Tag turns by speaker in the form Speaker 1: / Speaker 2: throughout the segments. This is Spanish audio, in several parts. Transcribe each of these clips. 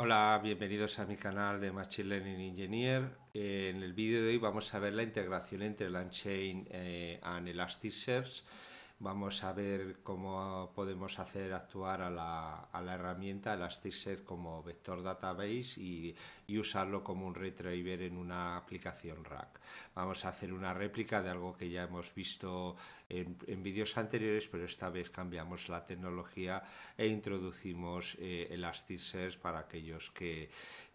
Speaker 1: Hola, bienvenidos a mi canal de Machine Learning Engineer. En el vídeo de hoy vamos a ver la integración entre LangChain eh, and Elasticsearch vamos a ver cómo podemos hacer actuar a la, a la herramienta Elasticsearch como vector database y, usarlo como un retriever en una aplicación Rack. Vamos a hacer una réplica de algo que ya hemos visto en, vídeos anteriores, pero esta vez cambiamos la tecnología e introducimos eh, Elasticsearch para aquellos que,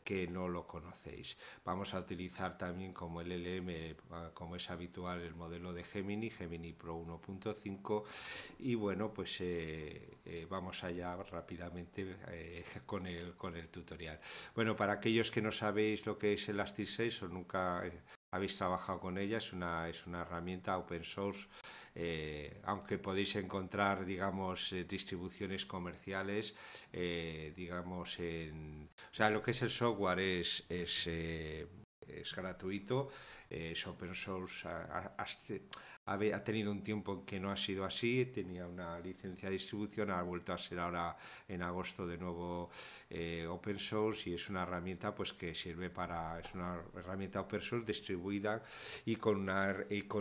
Speaker 1: que no lo conocéis. Vamos a utilizar también como el LLM, como es habitual, el modelo de Gemini, Gemini Pro 1.5 y bueno, pues eh, eh, vamos allá rápidamente eh, con, el, con el tutorial. Bueno, para aquellos que no sabéis lo que es el 6 o nunca habéis trabajado con ella, es una, es una herramienta open source, eh, aunque podéis encontrar, digamos, eh, distribuciones comerciales, eh, digamos, en, o sea, lo que es el software es, es, gratuito, es open source, ha tenido un tiempo en que no ha sido así, tenía una licencia de distribución, ha vuelto a ser ahora en agosto de nuevo eh, open source y es una herramienta pues que sirve para, es una herramienta open source distribuida y con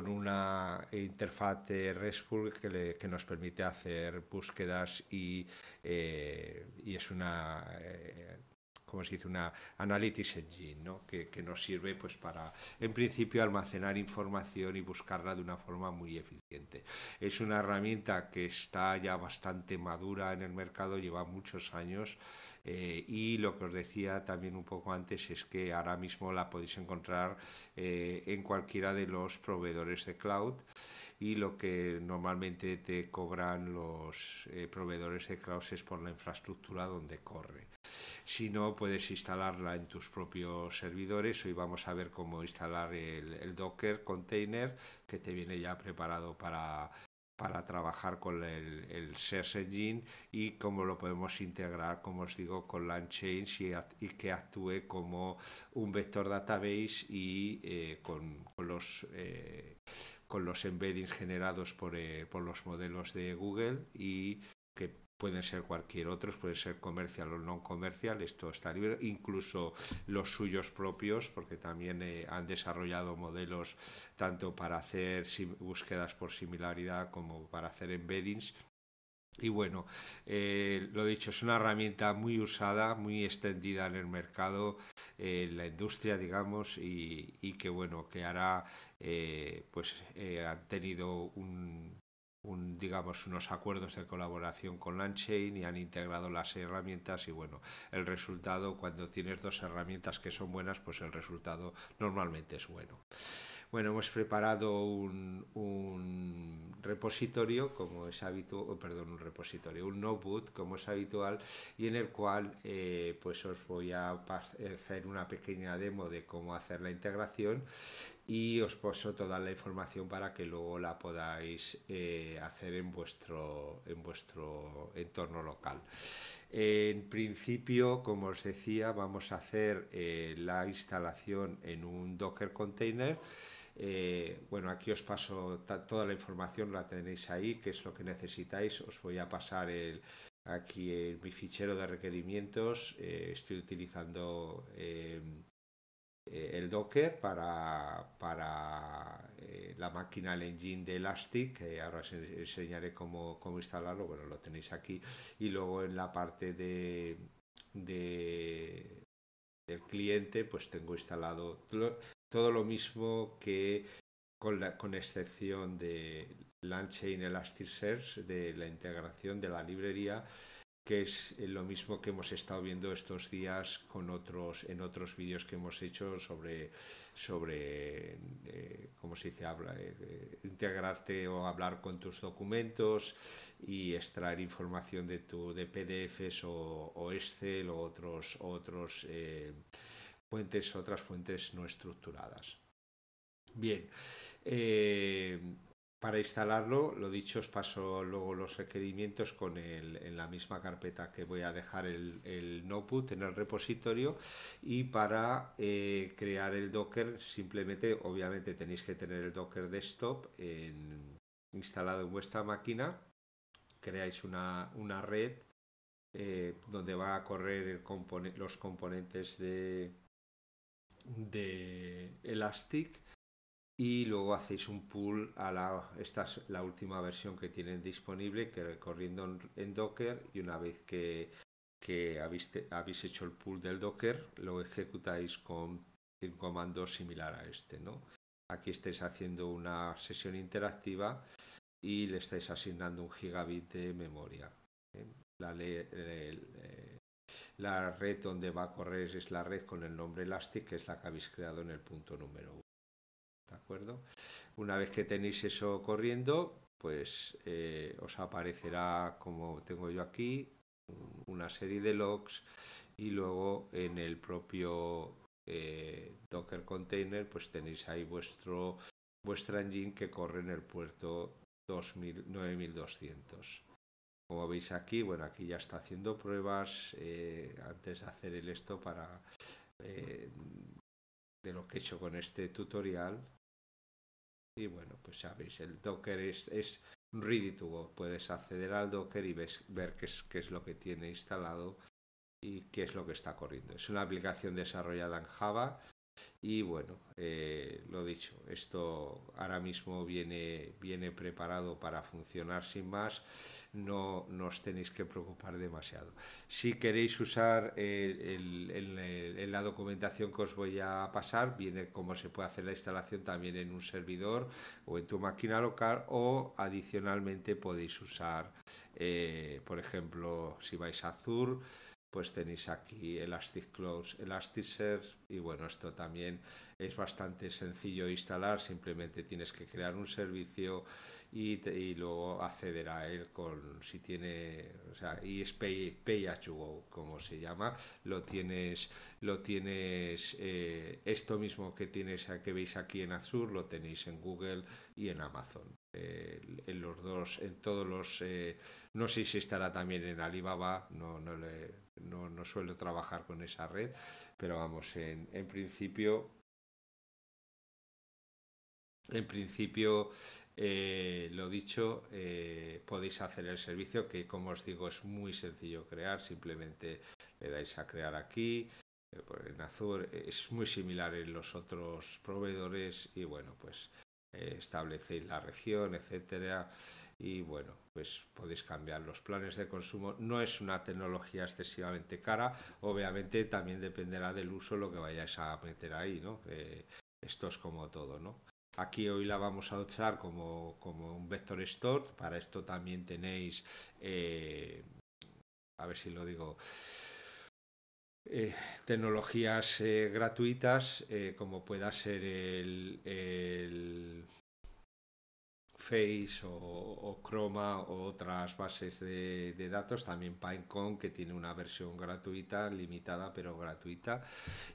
Speaker 1: una, interfaz de RESTful que, nos permite hacer búsquedas y, eh, y es una... Eh, como se dice, una analytics engine, que, nos sirve pues para, en principio, almacenar información y buscarla de una forma muy eficiente. Es una herramienta que está ya bastante madura en el mercado, lleva muchos años eh, y lo que os decía también un poco antes es que ahora mismo la podéis encontrar eh, en cualquiera de los proveedores de cloud y lo que normalmente te cobran los eh, proveedores de cloud es por la infraestructura donde corre. Si no, puedes instalarla en tus propios servidores. Hoy vamos a ver cómo instalar el, Docker container que te viene ya preparado para, para trabajar con el, el, Search Engine y cómo lo podemos integrar, como os digo, con LangChain y, y que actúe como un vector database y eh, con, los, eh, con los embeddings generados por, eh, por los modelos de Google y que pueden ser cualquier otros, pueden ser comercial o no comercial, esto está libre, incluso los suyos propios, porque también eh, han desarrollado modelos tanto para hacer búsquedas por similaridad como para hacer embeddings y bueno, eh, lo dicho, es una herramienta muy usada, muy extendida en el mercado, eh, en la industria, digamos, y, que bueno, que ahora eh, pues han tenido un, digamos, unos acuerdos de colaboración con LandChain y han integrado las herramientas y bueno, el resultado, cuando tienes dos herramientas que son buenas, pues el resultado normalmente es bueno. Bueno, hemos preparado un, repositorio, como es habitual, oh, perdón, un repositorio, un notebook, como es habitual, y en el cual eh, pues os voy a hacer una pequeña demo de cómo hacer la integración y os paso toda la información para que luego la podáis eh, hacer en vuestro, en vuestro entorno local. En principio, como os decía, vamos a hacer eh, la instalación en un Docker container eh, bueno, aquí os paso toda la información, la tenéis ahí, que es lo que necesitáis. Os voy a pasar el, aquí mi fichero de requerimientos. Eh, estoy utilizando em, eh, el Docker para, para la máquina, el engine de Elastic, que ahora os enseñaré cómo, instalarlo. Bueno, lo tenéis aquí. Y luego en la parte de, del cliente, pues tengo instalado todo lo mismo que con, con excepción de Langchain Elasticsearch, de la integración de la librería, que es eh, lo mismo que hemos estado viendo estos días con otros, en otros vídeos que hemos hecho sobre, sobre eh, ¿cómo se dice? Habla, eh, integrarte o hablar con tus documentos y extraer información de, tu, de PDFs o, Excel o otros, otros otras fuentes no estructuradas. Bien, eh, para instalarlo, lo dicho, os paso luego los requerimientos con el, en la misma carpeta que voy a dejar el, el notebook en el repositorio y para eh, crear el Docker simplemente, obviamente tenéis que tener el Docker desktop instalado en vuestra máquina, creáis una, red eh, donde va a correr los componentes de, de Elastic y luego hacéis un pull a la, esta es la última versión que tienen disponible, que corriendo en, Docker y una vez que, que habéis, hecho el pull del Docker, lo ejecutáis con un comando similar a este, ¿no? Aquí estáis haciendo una sesión interactiva y le estáis asignando un gigabit de memoria. ¿eh? La, la red donde va a correr es la red con el nombre Elastic, que es la que habéis creado en el punto número 1. ¿De acuerdo? Una vez que tenéis eso corriendo, pues eh, os aparecerá, como tengo yo aquí, una serie de logs y luego en el propio eh, Docker container, pues tenéis ahí vuestro vuestra engine que corre en el puerto 9200. Como veis aquí, bueno, aquí ya está haciendo pruebas eh, antes de hacer el esto para eh, de lo que he hecho con este tutorial. Y bueno, pues ya veis, el Docker es, es ready to go. Puedes acceder al Docker y ves, ver qué es, qué es lo que tiene instalado y qué es lo que está corriendo. Es una aplicación desarrollada en Java y bueno, eh, lo dicho, esto ahora mismo viene, viene preparado para funcionar sin más, no, no os tenéis que preocupar demasiado. Si queréis usar en la documentación que os voy a pasar, viene cómo se puede hacer la instalación también en un servidor o en tu máquina local o adicionalmente podéis usar, eh, por ejemplo, si vais a Azure, pues tenéis aquí Elastic Elastic Elasticsearch y bueno, esto también es bastante sencillo de instalar, simplemente tienes que crear un servicio y, y luego acceder a él con si tiene, o sea, y es pay, como se llama, lo tienes, lo tienes, eh, esto mismo que tienes, que veis aquí en Azure, lo tenéis en Google y en Amazon. Eh, en los dos, en todos los, eh, no sé si estará también en Alibaba, no, no le, no, suelo trabajar con esa red, pero vamos, en, en principio en principio, eh, lo dicho, eh, podéis hacer el servicio que, como os digo, es muy sencillo crear. Simplemente le dais a crear aquí. en eh, Azure es muy similar en los otros proveedores y bueno, pues establecéis la región, etcétera y bueno, pues podéis cambiar los planes de consumo. No es una tecnología excesivamente cara, obviamente también dependerá del uso lo que vayáis a meter ahí, ¿no? Eh, esto es como todo, ¿no? Aquí hoy la vamos a usar como, como un vector store, para esto también tenéis, eh, a ver si lo digo, eh, tecnologías gratuitas como pueda ser el, Face o, Chroma o otras bases de, datos, también Pinecon que tiene una versión gratuita, limitada pero gratuita.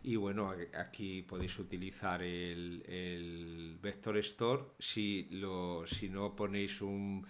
Speaker 1: Y bueno, aquí podéis utilizar el, el Vector Store si, lo, si no ponéis un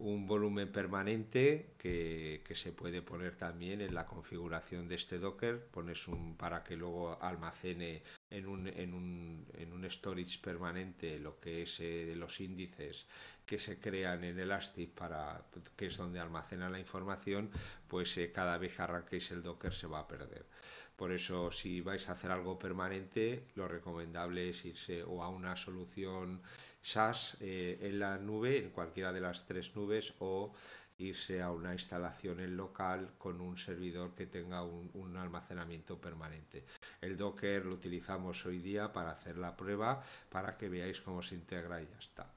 Speaker 1: un volumen permanente que, se puede poner también en la configuración de este Docker, pones un para que luego almacene en un, en un, en un storage permanente lo que es eh, de los índices que se crean en Elastic, para, que es donde almacena la información, pues eh, cada vez que arranquéis el Docker se va a perder. Por eso, si vais a hacer algo permanente, lo recomendable es irse o a una solución SaaS eh, en la nube, en cualquiera de las tres nubes, o irse a una instalación en local con un servidor que tenga un, almacenamiento permanente. El Docker lo utilizamos hoy día para hacer la prueba, para que veáis cómo se integra y ya está.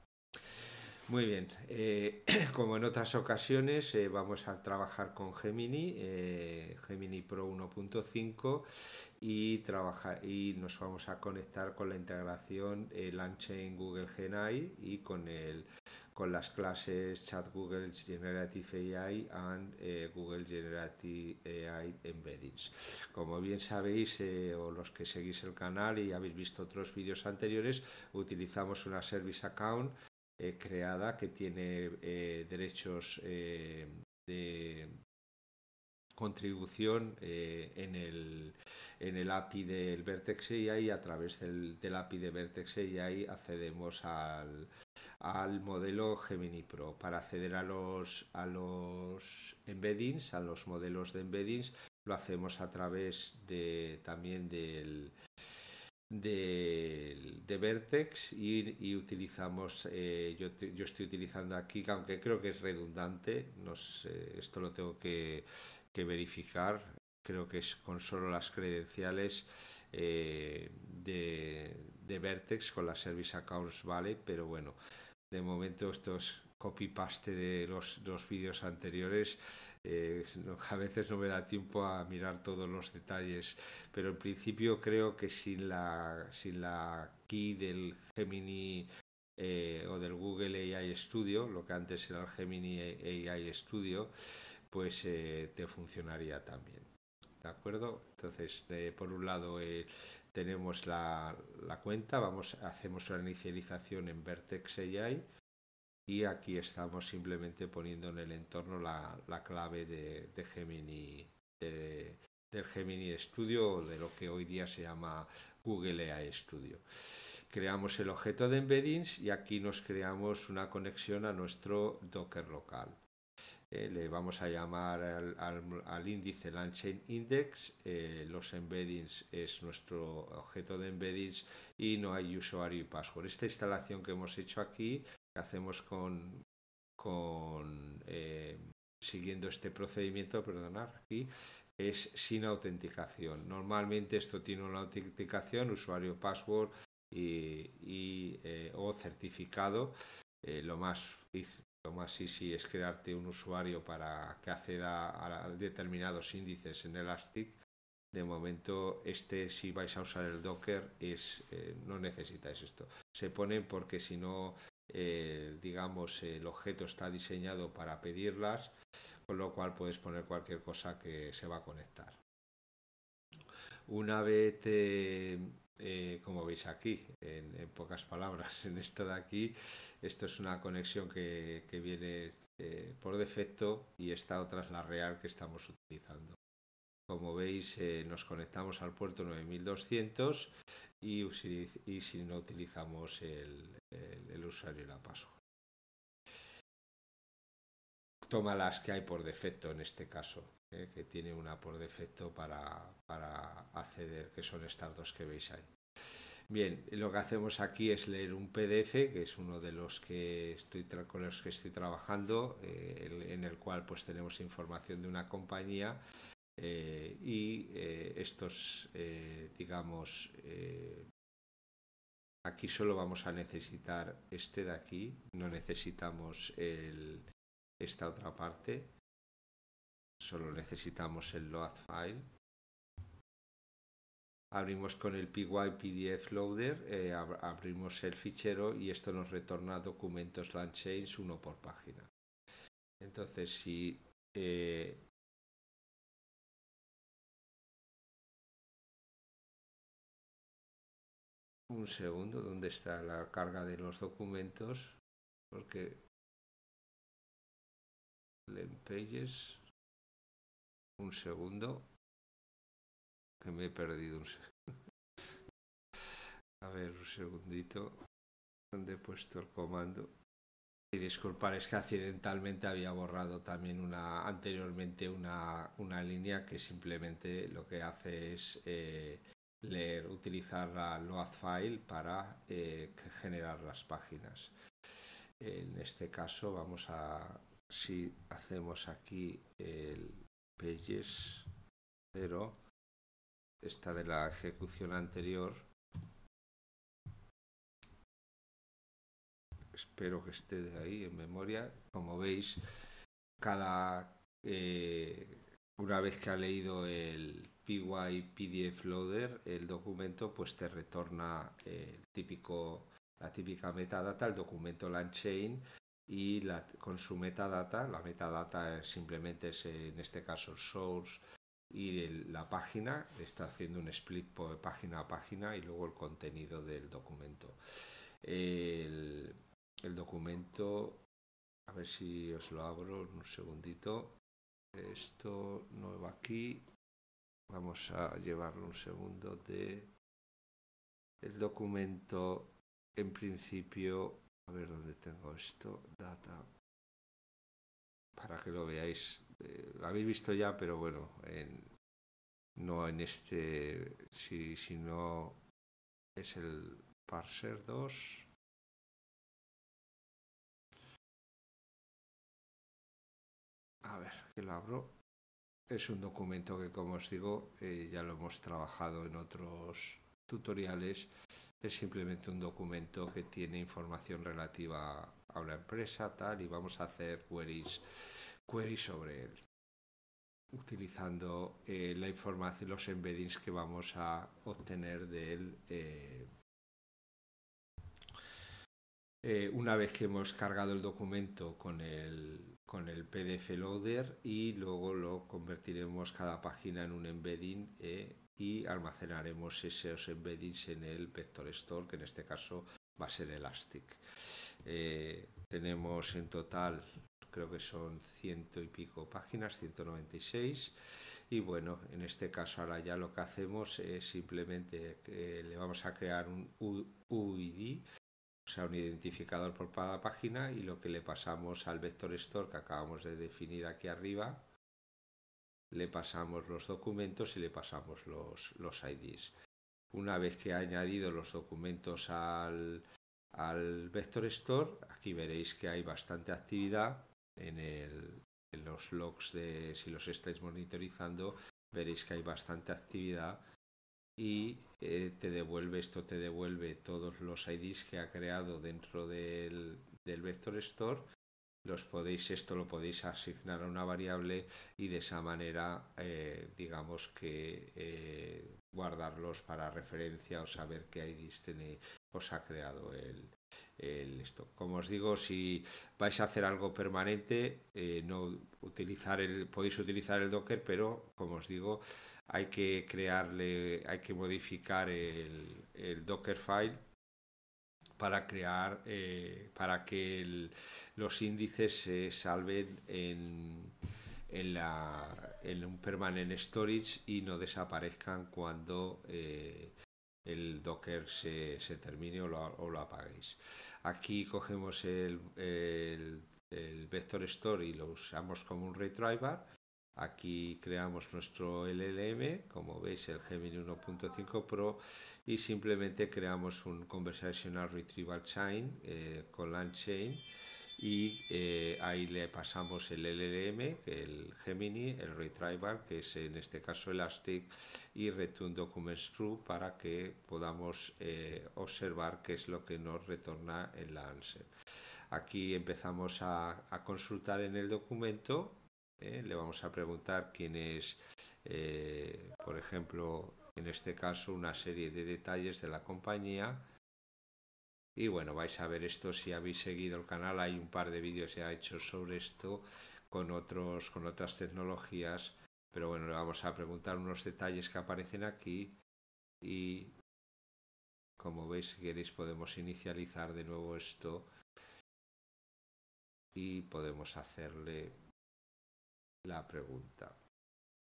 Speaker 1: Muy bien, eh, como en otras ocasiones eh, vamos a trabajar con Gemini, eh, Gemini Pro 1.5 y, y nos vamos a conectar con la integración el en Google GenAI y con, el, con las clases Chat Google Generative AI and Google Generative AI Embeddings. Como bien sabéis o los que seguís el canal y habéis visto otros vídeos anteriores, utilizamos una Service Account eh, creada que tiene eh, derechos eh, de contribución en, el, en el API del Vertex AI y a través del, del API de Vertex AI accedemos al, al modelo Gemini Pro. Para acceder a los, a los embeddings, a los modelos de embeddings, lo hacemos a través de, también del, de, Vertex y, utilizamos, eh, yo, yo, estoy utilizando aquí, aunque creo que es redundante, no sé, esto lo tengo que, verificar, creo que es con solo las credenciales eh, de, de Vertex con la Service Accounts, vale, pero bueno, de momento estos copy-paste de los, dos vídeos anteriores. Eh, a veces no me da tiempo a mirar todos los detalles, pero en principio creo que sin la, key del Gemini eh, o del Google AI Studio, lo que antes era el Gemini AI Studio, pues eh, te funcionaría también. ¿De acuerdo? Entonces, por un lado, tenemos la, la, cuenta, vamos, hacemos una inicialización en Vertex AI y aquí estamos simplemente poniendo en el entorno la, clave de, Gemini del Gemini Studio de lo que hoy día se llama Google AI Studio. Creamos el objeto de embeddings y aquí nos creamos una conexión a nuestro Docker local. Eh, le vamos a llamar al, al, índice Lanchain Index, eh, los embeddings es nuestro objeto de embeddings y no hay usuario y password. Esta instalación que hemos hecho aquí hacemos con, con eh, siguiendo este procedimiento, perdonar aquí, es sin autenticación. Normalmente esto tiene una autenticación, usuario, password y, eh, o certificado. Eh, lo más lo más easy es crearte un usuario para que acceda a determinados índices en el astic De momento, este, si vais a usar el Docker, es, no necesitáis esto. Se ponen porque si no eh, digamos, el objeto está diseñado para pedirlas, con lo cual puedes poner cualquier cosa que se va a conectar. Una vez, eh, como veis aquí, en, pocas palabras, en esto de aquí, esto es una conexión que, que viene eh, por defecto y esta otra es la real que estamos utilizando. Como veis, nos conectamos al puerto 9200 y, si no utilizamos el, el, usuario y la password. Toma las que hay por defecto en este caso, ¿eh? que tiene una por defecto para, acceder, que son estas dos que veis ahí. Bien, lo que hacemos aquí es leer un PDF, que es uno de los que estoy con los que estoy trabajando, eh, en el cual pues tenemos información de una compañía eh, y eh, estos, eh, digamos, aquí solo vamos a necesitar este de aquí, no necesitamos el, esta otra parte, solo necesitamos el load file. Abrimos con el PyPDF loader, abrimos el fichero y esto nos retorna documentos LandChains uno por página. Entonces, si Un segundo, ¿dónde está la carga de los documentos? Porque Lempages. Un segundo. Que me he perdido un segundo. A ver, un segundito. ¿Dónde he puesto el comando? Y disculpar, es que accidentalmente había borrado también una anteriormente una, una línea que simplemente lo que hace es eh, leer, utilizar la load file para eh, generar las páginas. En este caso vamos a, si hacemos aquí el pages 0, esta de la ejecución anterior, espero que esté ahí en memoria, como veis, cada... Eh, una vez que ha leído el, PY PDF Loader, el documento pues te retorna eh, el típico, la típica metadata, el documento chain y la, con su metadata, la metadata simplemente es en este caso el source y la página, está haciendo un split por página a página y luego el contenido del documento. El, el documento, a ver si os lo abro un segundito, esto nuevo aquí, Vamos a llevarlo un segundo de el documento. En principio, a ver dónde tengo esto, data, para que lo veáis. Eh, lo habéis visto ya, pero bueno, en, no en este, si, si no es el parser 2. A ver, que lo abro. Es un documento que, como os digo, eh, ya lo hemos trabajado en otros tutoriales. Es simplemente un documento que tiene información relativa a una empresa, tal, y vamos a hacer queries, sobre él utilizando eh, la información, los embeddings que vamos a obtener de él eh, una vez que hemos cargado el documento con el con el PDF loader y luego lo convertiremos cada página en un embedding eh, y almacenaremos esos embeddings en el vector store que en este caso va a ser Elastic. Eh, tenemos en total creo que son ciento y pico páginas, 196. Y bueno, en este caso ahora ya lo que hacemos es simplemente le vamos a crear un UID o sea, un identificador por cada página y lo que le pasamos al vector store que acabamos de definir aquí arriba, le pasamos los documentos y le pasamos los, IDs. Una vez que ha añadido los documentos al, vector store, aquí veréis que hay bastante actividad en, en los logs de si los estáis monitorizando, veréis que hay bastante actividad y eh, te devuelve esto, te devuelve todos los IDs que ha creado dentro del, del vector store los podéis, esto lo podéis asignar a una variable y de esa manera, eh, digamos que eh, guardarlos para referencia o saber qué IDs tiene os pues, ha creado el, esto. Como os digo, si vais a hacer algo permanente, eh, no utilizar el, podéis utilizar el Docker, pero como os digo, hay que crearle, hay que modificar el, el Docker file para crear, eh, para que los índices se salven en, en, la, en un permanent storage y no desaparezcan cuando eh, el docker se, termine o lo, o Aquí cogemos el, vector store y lo usamos como un retriever. Aquí creamos nuestro LLM, como veis el Gemini 1.5 Pro, y simplemente creamos un Conversational Retrieval Chain eh, con LangChain. Chain y eh, ahí le pasamos el LLM, el Gemini, el Retriever, que es en este caso Elastic, y Return Documents True para que podamos eh, observar qué es lo que nos retorna en la answer. Aquí empezamos a, consultar en el documento, eh, le vamos a preguntar quién es, por ejemplo, en este caso una serie de detalles de la compañía, y bueno, vais a ver esto si habéis seguido el canal, hay un par de vídeos ya hechos sobre esto con, otros, con otras tecnologías, pero bueno, le vamos a preguntar unos detalles que aparecen aquí y como veis, si queréis podemos inicializar de nuevo esto y podemos hacerle la pregunta.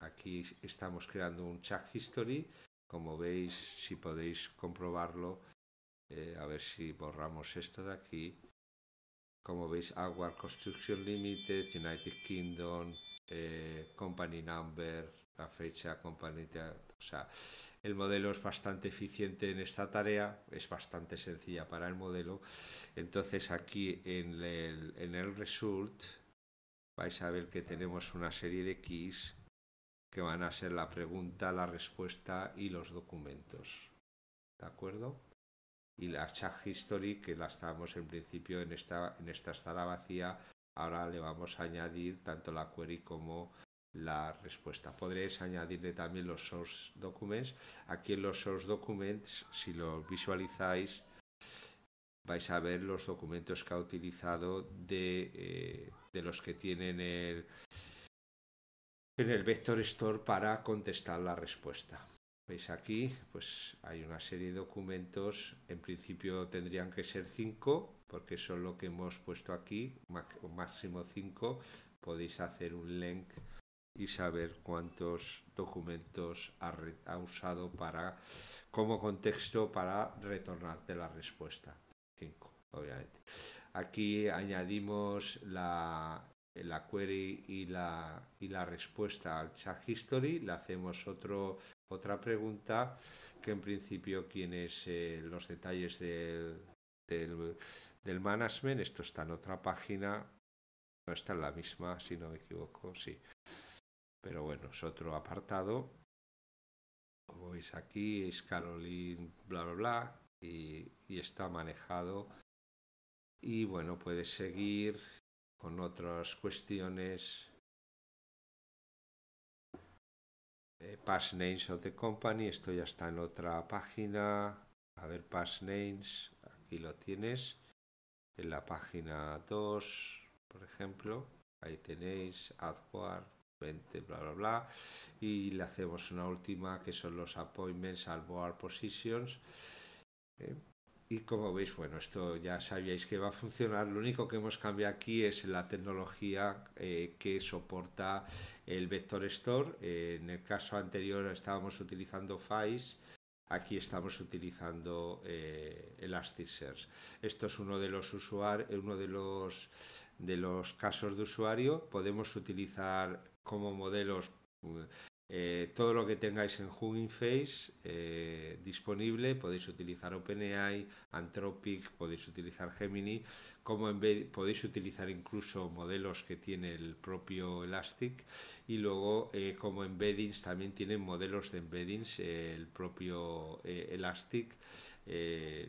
Speaker 1: Aquí estamos creando un chat history, como veis, si podéis comprobarlo, eh, a ver si borramos esto de aquí. Como veis, Award Construction Limited, United Kingdom, eh, Company Number, la fecha, Company... O sea, el modelo es bastante eficiente en esta tarea, es bastante sencilla para el modelo. Entonces aquí en el, en el result vais a ver que tenemos una serie de keys que van a ser la pregunta, la respuesta y los documentos. ¿De acuerdo? y la chat history que la estábamos en principio en esta, en esta sala vacía, ahora le vamos a añadir tanto la query como la respuesta. Podréis añadirle también los source documents. Aquí en los source documents, si lo visualizáis, vais a ver los documentos que ha utilizado de, eh, los que tienen el, en el vector store para contestar la respuesta. Veis aquí, pues hay una serie de documentos, en principio tendrían que ser 5, porque son lo que hemos puesto aquí, máximo cinco podéis hacer un link y saber cuántos documentos ha, usado para como contexto para retornarte la respuesta. 5, obviamente. Aquí añadimos la, la query y la, y la respuesta al chat history, le hacemos otro otra pregunta que en principio tienes eh, los detalles del, del, management, esto está en otra página, no está en la misma, si no me equivoco, sí. Pero bueno, es otro apartado. Como veis aquí, es Caroline, bla, bla, bla, y, y está manejado. Y bueno, puedes seguir con otras cuestiones Pass eh, past names of the company, esto ya está en otra página, a ver, past names, aquí lo tienes, en la página 2, por ejemplo, ahí tenéis AdWord, 20, bla, bla, bla, y le hacemos una última que son los appointments al board positions. Eh, y como veis, bueno, esto ya sabíais que va a funcionar. Lo único que hemos cambiado aquí es la tecnología eh, que soporta el Vector Store. en el caso anterior estábamos utilizando FICE. Aquí estamos utilizando eh, Elasticsearch. Esto es uno de los usuarios, uno de los de los casos de usuario. Podemos utilizar como modelos eh, todo lo que tengáis en Hugging Face eh, disponible, podéis utilizar OpenAI, Anthropic, podéis utilizar Gemini, podéis utilizar incluso modelos que tiene el propio Elastic y luego eh, como embeddings también tienen modelos de embeddings el propio Elastic,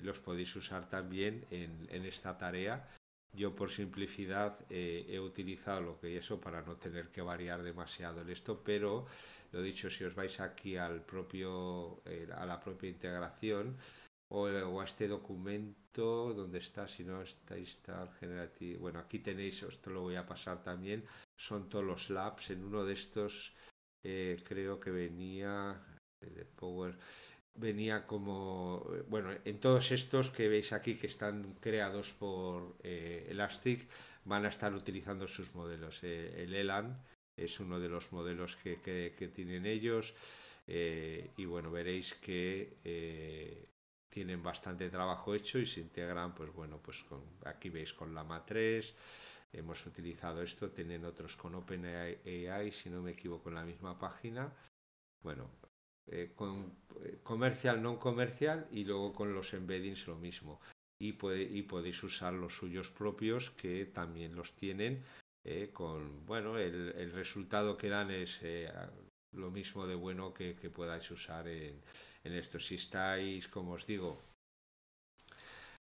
Speaker 1: los podéis usar también en esta tarea yo por simplicidad eh, he utilizado lo que es eso para no tener que variar demasiado en esto, pero lo dicho, si os vais aquí al propio, eh, a la propia integración o, a este documento donde está, si no está está generativo, bueno, aquí tenéis, esto lo voy a pasar también, son todos los labs, en uno de estos eh, creo que venía de Power, venía como, bueno, en todos estos que veis aquí que están creados por eh, Elastic, van a estar utilizando sus modelos. Eh, el ELAN es uno de los modelos que, que, tienen ellos eh, y bueno, veréis que tienen bastante trabajo hecho y se integran, pues bueno, pues aquí veis con Lama 3, hemos utilizado esto, tienen otros con OpenAI, si no me equivoco, en la misma página. Bueno, eh, con, eh, comercial, no comercial y luego con los embeddings lo mismo. Y, podéis usar los suyos propios que también los tienen. Eh, con bueno, el, resultado que dan es lo mismo de bueno que, que podáis usar en esto. Si estáis, como os digo,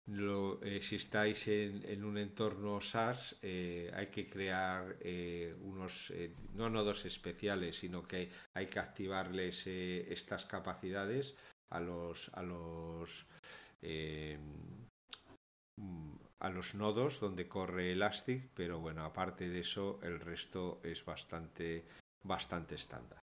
Speaker 1: lo, eh, si estáis en, un entorno SARS, eh, hay que crear eh, unos, no nodos especiales, sino que hay que activarles estas capacidades a los, a los, a los nodos donde corre Elastic, pero bueno, aparte de eso, el resto es bastante, bastante estándar.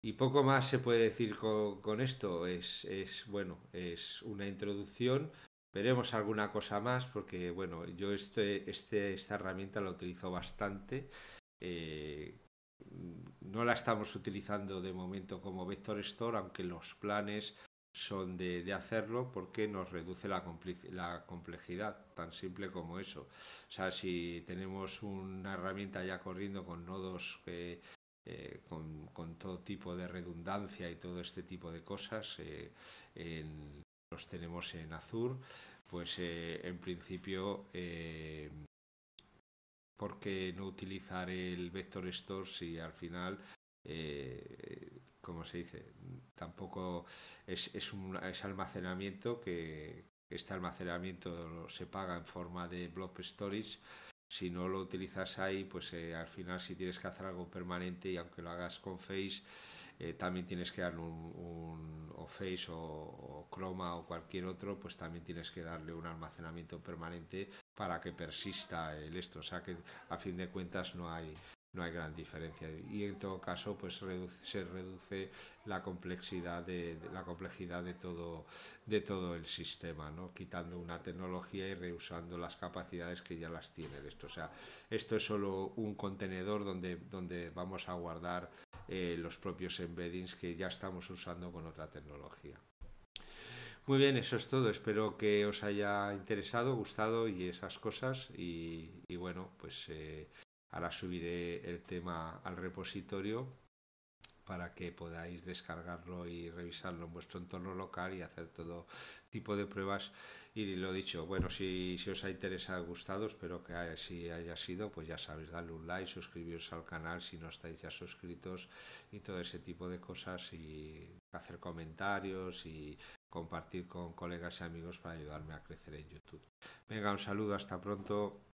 Speaker 1: Y poco más se puede decir con, esto. Es, es, bueno, es una introducción. Veremos alguna cosa más porque, bueno, yo este, este esta herramienta la utilizo bastante. Eh, no la estamos utilizando de momento como Vector Store, aunque los planes son de, hacerlo porque nos reduce la, la, complejidad, tan simple como eso. O sea, si tenemos una herramienta ya corriendo con nodos que eh, con, todo tipo de redundancia y todo este tipo de cosas. Eh, los tenemos en Azure, pues eh, en principio, porque no utilizar el Vector Store si al final como se dice, tampoco es, es un es almacenamiento que este almacenamiento se paga en forma de block storage si no lo utilizas ahí, pues eh, al final si tienes que hacer algo permanente y aunque lo hagas con Face, eh, también tienes que darle un, o Face o, o, Chroma o cualquier otro, pues también tienes que darle un almacenamiento permanente para que persista el esto. O sea que a fin de cuentas no hay, no hay gran diferencia. Y en todo caso, pues reduce, se reduce la complejidad de, la complejidad de todo, de todo el sistema, ¿no? quitando una tecnología y reusando las capacidades que ya las tiene esto. O sea, esto es solo un contenedor donde, donde vamos a guardar eh, los propios embeddings que ya estamos usando con otra tecnología. Muy bien, eso es todo. Espero que os haya interesado, gustado y esas cosas. Y, bueno, pues eh, Ahora subiré el tema al repositorio para que podáis descargarlo y revisarlo en vuestro entorno local y hacer todo tipo de pruebas. Y lo dicho, bueno, si, os ha interesado, gustado, espero que así haya sido, pues ya sabéis, darle un like, suscribiros al canal si no estáis ya suscritos y todo ese tipo de cosas y hacer comentarios y compartir con colegas y amigos para ayudarme a crecer en YouTube. Venga, un saludo, hasta pronto.